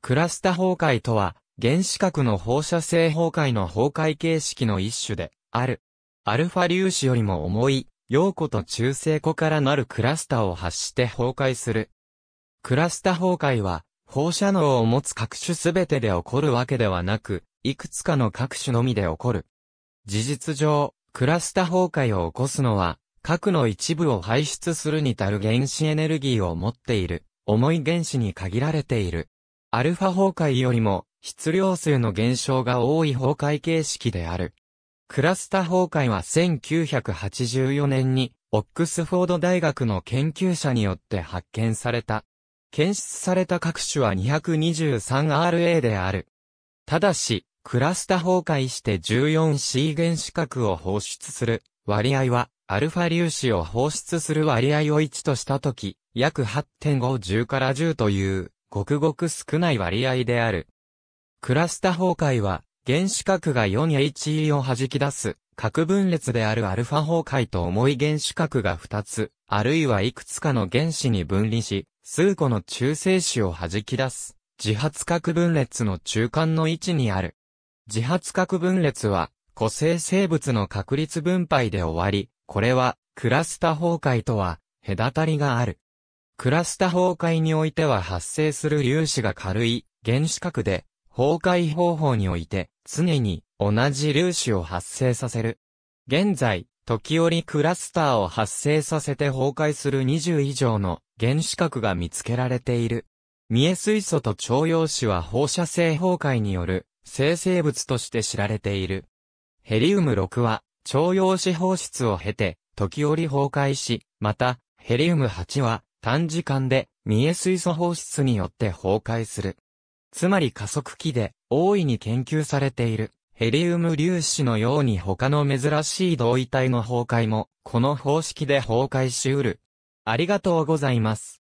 クラスタ崩壊とは、原子核の放射性崩壊の崩壊形式の一種で、ある。アルファ粒子よりも重い、陽子と中性子からなるクラスタを発して崩壊する。クラスタ崩壊は、放射能を持つ各種すべてで起こるわけではなく、いくつかの各種のみで起こる。事実上、クラスタ崩壊を起こすのは、核の一部を排出するに足る原子エネルギーを持っている、重い原子に限られている。アルファ崩壊よりも質量数の減少が多い崩壊形式である。クラスタ崩壊は1984年にオックスフォード大学の研究者によって発見された。検出された各種は 223RA である。ただし、クラスタ崩壊して 14C 原子核を放出する割合は、アルファ粒子を放出する割合を1としたとき、約8 5 0から10というごくごく少ない割合である。クラスタ崩壊は、原子核が 4HE を弾き出す、核分裂であるアルファ崩壊と重い原子核が2つ、あるいはいくつかの原子に分離し、数個の中性子を弾き出す、自発核分裂の中間の位置にある。自発核分裂は、個性生物の確率分配で終わり、これは、クラスタ崩壊とは、隔たりがある。クラスタ崩壊においては発生する粒子が軽い原子核で、崩壊方法において常に同じ粒子を発生させる。現在、時折クラスターを発生させて崩壊する20以上の原子核が見つけられている。三重水素と徴用子は放射性崩壊による生成物として知られている。ヘリウム6は徴用子放出を経て時折崩壊し、またヘリウム8は短時間で、三重水素放出によって崩壊する。つまり加速器で、大いに研究されている、ヘリウム粒子のように他の珍しい同位体の崩壊も、この方式で崩壊しうる。ありがとうございます。